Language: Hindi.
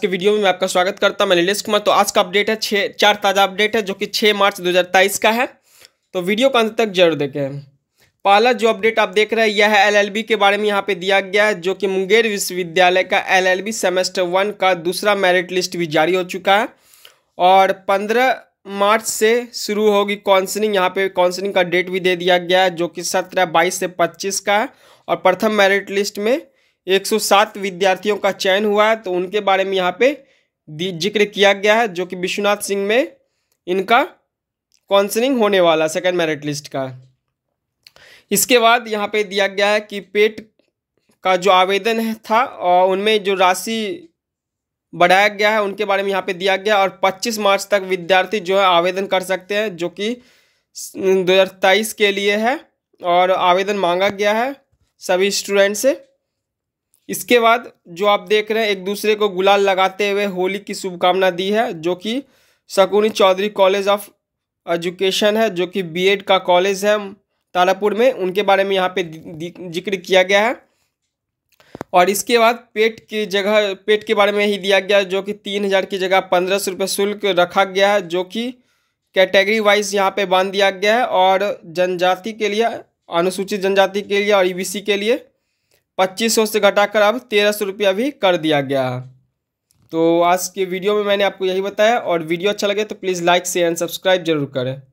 के वीडियो में मैं आपका स्वागत करता हूं मैं नीलेश कुमार तो आज का अपडेट है छः चार ताज़ा अपडेट है जो कि 6 मार्च 2023 का है तो वीडियो का अंत तक जरूर देखें पहला जो अपडेट आप देख रहे हैं यह है एलएलबी के बारे में यहाँ पे दिया गया है जो कि मुंगेर विश्वविद्यालय का एलएलबी सेमेस्टर वन का दूसरा मेरिट लिस्ट भी जारी हो चुका है और पंद्रह मार्च से शुरू होगी काउंसिलिंग यहाँ पे काउंसिलिंग का डेट भी दे दिया गया है जो कि सत्रह बाईस से पच्चीस का है और प्रथम मेरिट लिस्ट में 107 विद्यार्थियों का चयन हुआ है तो उनके बारे में यहाँ पे जिक्र किया गया है जो कि विश्वनाथ सिंह में इनका काउंसलिंग होने वाला सेकेंड मेरिट लिस्ट का इसके बाद यहाँ पे दिया गया है कि पेट का जो आवेदन है था और उनमें जो राशि बढ़ाया गया है उनके बारे में यहाँ पे दिया गया और 25 मार्च तक विद्यार्थी जो है आवेदन कर सकते हैं जो कि दो के लिए है और आवेदन मांगा गया है सभी स्टूडेंट से इसके बाद जो आप देख रहे हैं एक दूसरे को गुलाल लगाते हुए होली की शुभकामना दी है जो कि Shakuni Chaudhary college of education है जो कि बीएड का कॉलेज है तारापुर में उनके बारे में यहाँ पे जिक्र किया गया है और इसके बाद पेट की जगह पेट के बारे में ही दिया गया जो कि तीन हज़ार की जगह पंद्रह सौ रुपये शुल्क रखा गया है जो कि कैटेगरी वाइज यहाँ पे बांध दिया गया है और जनजाति के लिए अनुसूचित जनजाति के लिए और ई के लिए पच्चीस सौ से घटाकर अब तेरह सौ रुपया भी कर दिया गया तो आज के वीडियो में मैंने आपको यही बताया और वीडियो अच्छा लगे तो please like share and subscribe जरूर करें